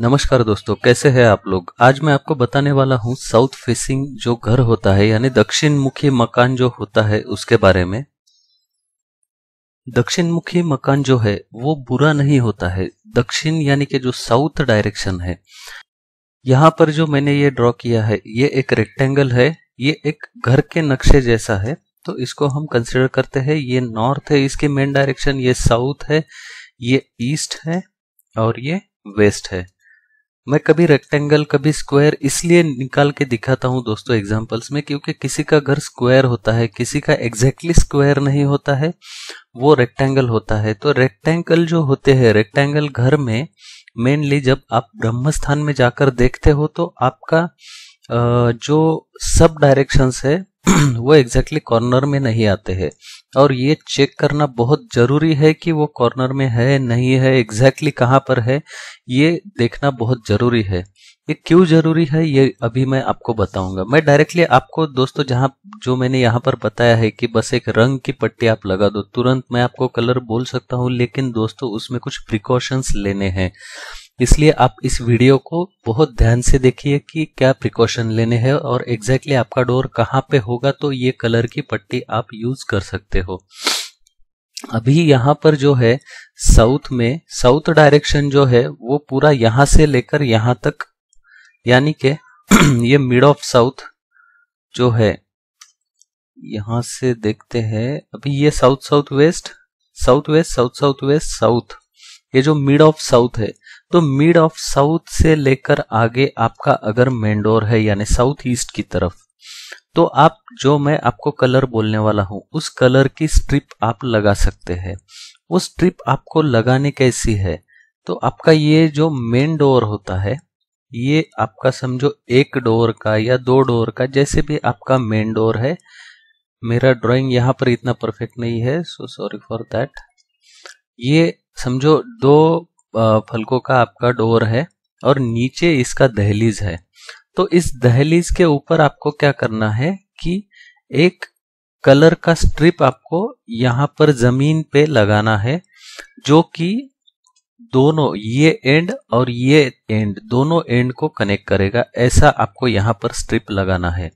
नमस्कार दोस्तों कैसे हैं आप लोग आज मैं आपको बताने वाला हूँ साउथ फेसिंग जो घर होता है यानी दक्षिण मुखी मकान जो होता है उसके बारे में दक्षिण मुखी मकान जो है वो बुरा नहीं होता है दक्षिण यानी कि जो साउथ डायरेक्शन है यहाँ पर जो मैंने ये ड्रॉ किया है ये एक रेक्टेंगल है ये एक घर के नक्शे जैसा है तो इसको हम कंसिडर करते हैं ये नॉर्थ है इसके मेन डायरेक्शन ये साउथ है ये ईस्ट है और ये वेस्ट है मैं कभी रेक्टेंगल कभी स्क्वायर इसलिए निकाल के दिखाता हूँ दोस्तों एग्जाम्पल्स में क्योंकि किसी का घर स्क्वायर होता है किसी का एग्जैक्टली exactly स्क्वायर नहीं होता है वो रेक्टेंगल होता है तो रेक्टेंगल जो होते हैं रेक्टेंगल घर में मेनली जब आप ब्रह्म स्थान में जाकर देखते हो तो आपका जो सब डायरेक्शंस है वो एग्जैक्टली exactly कॉर्नर में नहीं आते हैं और ये चेक करना बहुत ज़रूरी है कि वो कॉर्नर में है नहीं है एग्जैक्टली exactly कहाँ पर है ये देखना बहुत ज़रूरी है ये क्यों ज़रूरी है ये अभी मैं आपको बताऊंगा मैं डायरेक्टली आपको दोस्तों जहाँ जो मैंने यहाँ पर बताया है कि बस एक रंग की पट्टी आप लगा दो तुरंत मैं आपको कलर बोल सकता हूँ लेकिन दोस्तों उसमें कुछ प्रिकॉशंस लेने हैं इसलिए आप इस वीडियो को बहुत ध्यान से देखिए कि क्या प्रिकॉशन लेने हैं और एग्जैक्टली exactly आपका डोर कहाँ पे होगा तो ये कलर की पट्टी आप यूज कर सकते हो अभी यहाँ पर जो है साउथ में साउथ डायरेक्शन जो है वो पूरा यहां से लेकर यहां तक यानी के ये मिड ऑफ साउथ जो है यहां से देखते हैं अभी ये south south west south west south south west south ये जो मिड ऑफ साउथ है तो मिड ऑफ साउथ से लेकर आगे आपका अगर मेंडोर है यानी साउथ ईस्ट की तरफ तो आप जो मैं आपको कलर बोलने वाला हूं उस कलर की स्ट्रिप आप लगा सकते हैं वो स्ट्रिप आपको लगाने कैसी है तो आपका ये जो मेन डोर होता है ये आपका समझो एक डोर का या दो डोर का जैसे भी आपका मेन डोर है मेरा ड्राइंग यहां पर इतना परफेक्ट नहीं है सो सॉरी फॉर दैट ये समझो दो फलकों का आपका डोर है और नीचे इसका दहलीज है तो इस दहलीज के ऊपर आपको क्या करना है कि एक कलर का स्ट्रिप आपको यहाँ पर जमीन पे लगाना है जो कि दोनों ये एंड और ये एंड दोनों एंड को कनेक्ट करेगा ऐसा आपको यहाँ पर स्ट्रिप लगाना है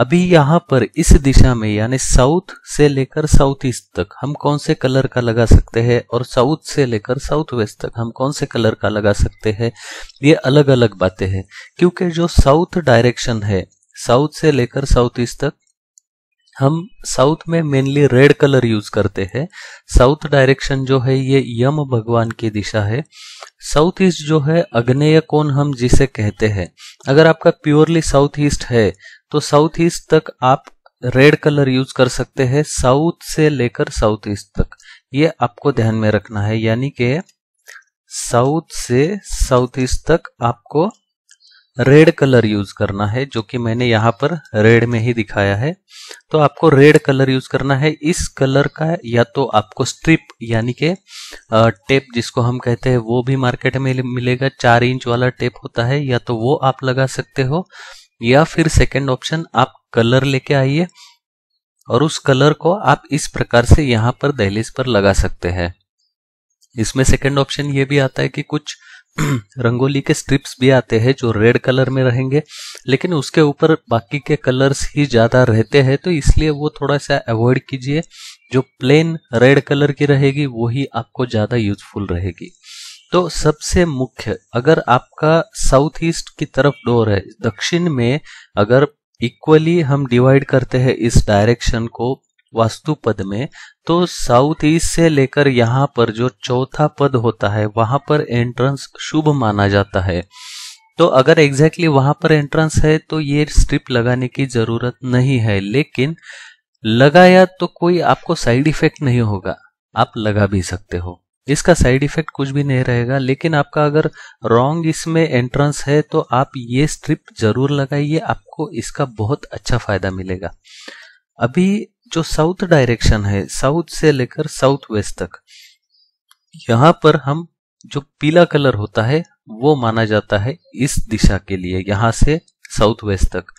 अभी यहाँ पर इस दिशा में यानी साउथ से लेकर साउथ ईस्ट तक हम कौन से कलर का लगा सकते हैं और साउथ से लेकर साउथ वेस्ट तक हम कौन से कलर का लगा सकते हैं ये अलग अलग बातें हैं क्योंकि जो साउथ डायरेक्शन है साउथ से लेकर साउथ ईस्ट तक हम साउथ में मेनली रेड कलर यूज करते हैं साउथ डायरेक्शन जो है ये यम भगवान की दिशा है साउथ ईस्ट जो है अग्नेय कोण हम जिसे कहते हैं अगर आपका प्योरली साउथ ईस्ट है तो साउथ ईस्ट तक आप रेड कलर यूज कर सकते हैं साउथ से लेकर साउथ ईस्ट तक ये आपको ध्यान में रखना है यानी के साउथ से साउथ ईस्ट तक आपको रेड कलर यूज करना है जो कि मैंने यहां पर रेड में ही दिखाया है तो आपको रेड कलर यूज करना है इस कलर का या तो आपको स्ट्रिप यानी के टेप जिसको हम कहते हैं वो भी मार्केट में मिलेगा चार इंच वाला टेप होता है या तो वो आप लगा सकते हो या फिर सेकेंड ऑप्शन आप कलर लेके आइए और उस कलर को आप इस प्रकार से यहां पर दहलीज पर लगा सकते हैं इसमें सेकेंड ऑप्शन ये भी आता है कि कुछ रंगोली के स्ट्रिप्स भी आते हैं जो रेड कलर में रहेंगे लेकिन उसके ऊपर बाकी के कलर्स ही ज़्यादा रहते हैं तो इसलिए वो थोड़ा सा अवॉइड कीजिए जो प्लेन रेड कलर की रहेगी वो ही आपको ज़्यादा यूजफुल रहेगी तो सबसे मुख्य अगर आपका साउथ ईस्ट की तरफ डोर है दक्षिण में अगर इक्वली हम डिवाइड करते हैं इस डायरेक्शन को वास्तु पद में तो साउथ ईस्ट से लेकर यहाँ पर जो चौथा पद होता है वहां पर एंट्रेंस शुभ माना जाता है तो अगर एग्जैक्टली exactly वहां पर एंट्रेंस है तो ये स्ट्रिप लगाने की जरूरत नहीं है लेकिन लगाया तो कोई आपको साइड इफेक्ट नहीं होगा आप लगा भी सकते हो इसका साइड इफेक्ट कुछ भी नहीं रहेगा लेकिन आपका अगर रॉन्ग इसमें एंट्रेंस है तो आप ये स्ट्रिप जरूर लगाइए आपको इसका बहुत अच्छा फायदा मिलेगा अभी जो साउथ डायरेक्शन है साउथ से लेकर साउथ वेस्ट तक यहाँ पर हम जो पीला कलर होता है वो माना जाता है इस दिशा के लिए यहां से साउथ वेस्ट तक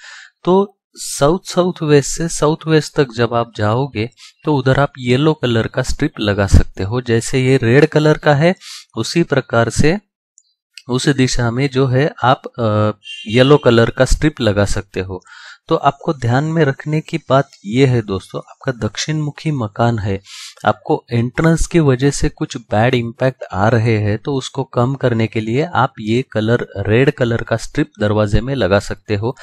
तो साउथ साउथ वेस्ट से साउथ वेस्ट तक जब आप जाओगे तो उधर आप येलो कलर का स्ट्रिप लगा सकते हो जैसे ये रेड कलर का है उसी प्रकार से उस दिशा में जो है आप येलो कलर का स्ट्रिप लगा सकते हो तो आपको ध्यान में रखने की बात यह है दोस्तों आपका दक्षिण मुखी मकान है आपको एंट्रेंस की वजह से कुछ बैड इम्पैक्ट आ रहे हैं तो उसको कम करने के लिए आप ये कलर रेड कलर का स्ट्रिप दरवाजे में लगा सकते हो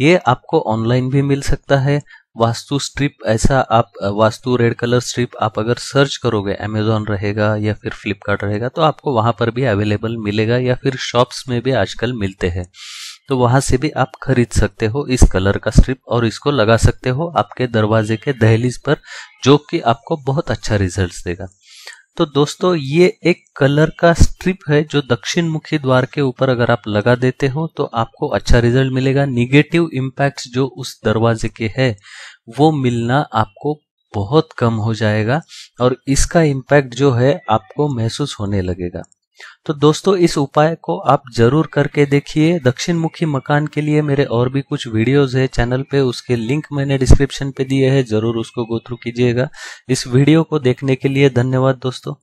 ये आपको ऑनलाइन भी मिल सकता है वास्तु स्ट्रिप ऐसा आप वास्तु रेड कलर स्ट्रिप आप अगर सर्च करोगे अमेजोन रहेगा या फिर फ्लिपकार्ट रहेगा तो आपको वहां पर भी अवेलेबल मिलेगा या फिर शॉप्स में भी आजकल मिलते हैं तो वहां से भी आप खरीद सकते हो इस कलर का स्ट्रिप और इसको लगा सकते हो आपके दरवाजे के दहलीज पर जो कि आपको बहुत अच्छा रिजल्ट देगा तो दोस्तों ये एक कलर का स्ट्रिप है जो दक्षिण मुखी द्वार के ऊपर अगर आप लगा देते हो तो आपको अच्छा रिजल्ट मिलेगा निगेटिव इम्पैक्ट जो उस दरवाजे के है वो मिलना आपको बहुत कम हो जाएगा और इसका इम्पैक्ट जो है आपको महसूस होने लगेगा तो दोस्तों इस उपाय को आप जरूर करके देखिए दक्षिण मुखी मकान के लिए मेरे और भी कुछ वीडियोस है चैनल पे उसके लिंक मैंने डिस्क्रिप्शन पे दिए हैं जरूर उसको गो थ्रू कीजिएगा इस वीडियो को देखने के लिए धन्यवाद दोस्तों